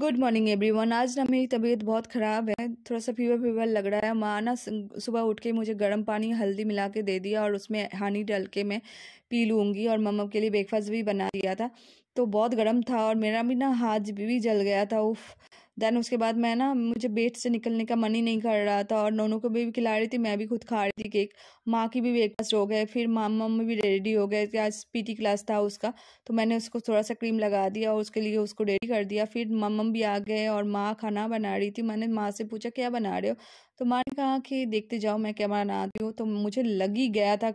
good morning everyone आज ना मेरी तबीयत बहुत ख़राब है थोड़ा सा फीवर फीवर लग रहा है माँ ना सुबह उठ के मुझे गर्म पानी हल्दी मिला के दे दिया और उसमें हानि डाल के मैं पी लूँगी और मम्मा के लिए ब्रेकफास्ट भी बना दिया था तो बहुत गर्म था और मेरा भी ना हाथ भी जल गया था उफ़ देन उसके बाद मैं ना मुझे बेट से निकलने का मन ही नहीं कर रहा था और नोनों को भी, भी खिला रही थी मैं भी खुद खा रही थी केक माँ की भी ब्रेकफास्ट हो गए फिर मामा मम्मी भी रेडी हो गए आज पीटी क्लास था उसका तो मैंने उसको थोड़ा सा क्रीम लगा दिया और उसके लिए उसको रेडी कर दिया फिर मम्मा भी आ गए और माँ खाना बना रही थी मैंने माँ से पूछा क्या बना रहे हो तो माँ ने कहा कि देखते जाओ मैं क्या बनाती हूँ तो मुझे लग ही गया था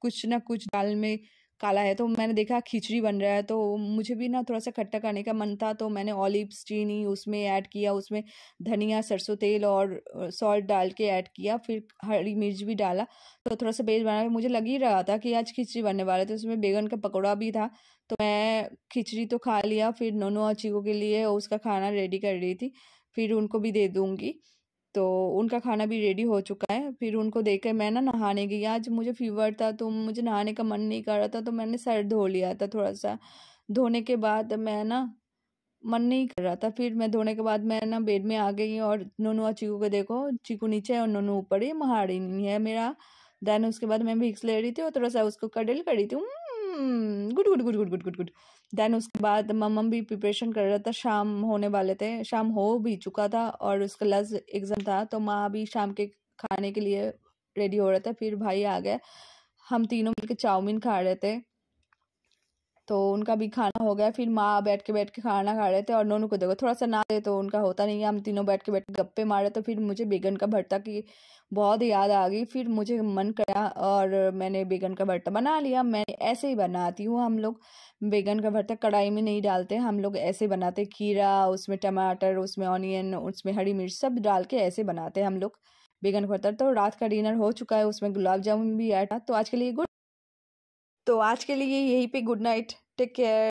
कुछ ना कुछ दाल में काला है तो मैंने देखा खिचड़ी बन रहा है तो मुझे भी ना थोड़ा सा खट्टा करने का मन था तो मैंने ऑलिव्स चीनी उसमें ऐड किया उसमें धनिया सरसों तेल और सॉल्ट डाल के ऐड किया फिर हरी मिर्च भी डाला तो थोड़ा सा बेज बना मुझे लग ही रहा था कि आज खिचड़ी बनने वाला थे तो उसमें बैगन का पकौड़ा भी था तो मैं खिचड़ी तो खा लिया फिर नोनो और के लिए उसका खाना रेडी कर रही थी फिर उनको भी दे दूँगी तो उनका खाना भी रेडी हो चुका है फिर उनको देकर मैं ना नहाने गई आज मुझे फीवर था तो मुझे नहाने का मन नहीं कर रहा था तो मैंने सर धो लिया था थोड़ा सा धोने के बाद मैं ना मन नहीं कर रहा था फिर मैं धोने के बाद मैं ना बेड में आ गई और नोनू और चीकू को देखो चीकू नीचे है और नोनू ऊपर ही महाड़ी नहीं है मेरा देन उसके बाद मैं भिक्स ले रही थी और थोड़ा सा उसको कडल रही थी good good good good good good good then उसके बाद मम्म भी प्रिपरेशन कर रहा था शाम होने वाले थे शाम हो भी चुका था और उसका लास्ट एग्ज़ाम था तो माँ भी शाम के खाने के लिए रेडी हो रहा था फिर भाई आ गया हम तीनों मिलकर चाउमीन खा रहे थे तो उनका भी खाना हो गया फिर माँ बैठ के बैठ के खाना खा रहे थे और नोनू को देखो थोड़ा सा ना दे तो उनका होता नहीं है हम तीनों बैठ के बैठ के गप्पे मारे तो फिर मुझे बेगन का भरता की बहुत याद आ गई फिर मुझे मन करा और मैंने बेगन का भरता बना लिया मैं ऐसे ही बनाती हूँ हम लोग बेगन का भरता कढ़ाई में नहीं डालते हम लोग ऐसे बनाते खीरा उसमें टमाटर उसमें ऑनियन उसमें हरी मिर्च सब डाल के ऐसे बनाते हैं हम लोग बेगन का भरता तो रात का डिनर हो चुका है उसमें गुलाब जामुन भी आया था तो आज के लिए गुड तो आज के लिए यहीं पे गुड नाइट टेक केयर